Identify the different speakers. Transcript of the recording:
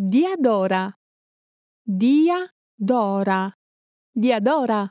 Speaker 1: Diadora. Dora. Diadora.